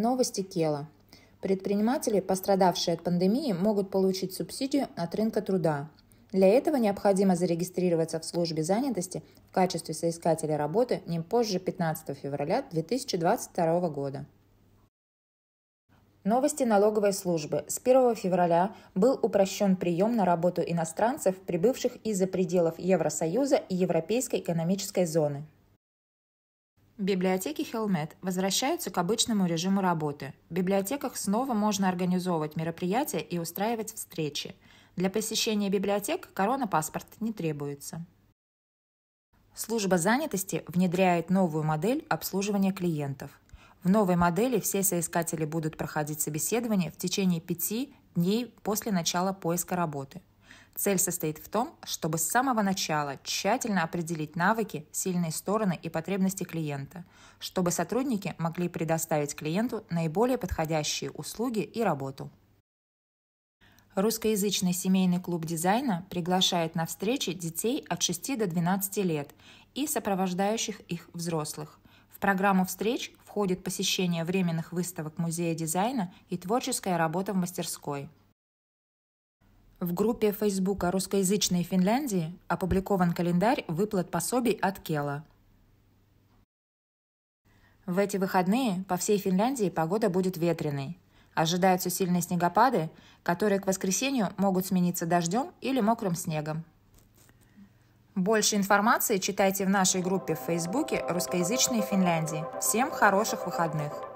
Новости Кела. Предприниматели, пострадавшие от пандемии, могут получить субсидию от рынка труда. Для этого необходимо зарегистрироваться в службе занятости в качестве соискателя работы не позже 15 февраля 2022 года. Новости налоговой службы. С 1 февраля был упрощен прием на работу иностранцев, прибывших из-за пределов Евросоюза и Европейской экономической зоны. Библиотеки Хелмет возвращаются к обычному режиму работы. В библиотеках снова можно организовывать мероприятия и устраивать встречи. Для посещения библиотек корона-паспорт не требуется. Служба занятости внедряет новую модель обслуживания клиентов. В новой модели все соискатели будут проходить собеседование в течение пяти дней после начала поиска работы – Цель состоит в том, чтобы с самого начала тщательно определить навыки, сильные стороны и потребности клиента, чтобы сотрудники могли предоставить клиенту наиболее подходящие услуги и работу. Русскоязычный семейный клуб дизайна приглашает на встречи детей от 6 до 12 лет и сопровождающих их взрослых. В программу встреч входит посещение временных выставок Музея дизайна и творческая работа в мастерской – в группе Фейсбука русскоязычной Финляндии опубликован календарь выплат пособий от Кела. В эти выходные по всей Финляндии погода будет ветреной. Ожидаются сильные снегопады, которые к воскресенью могут смениться дождем или мокрым снегом. Больше информации читайте в нашей группе в Фейсбуке «Русскоязычные Финляндии». Всем хороших выходных!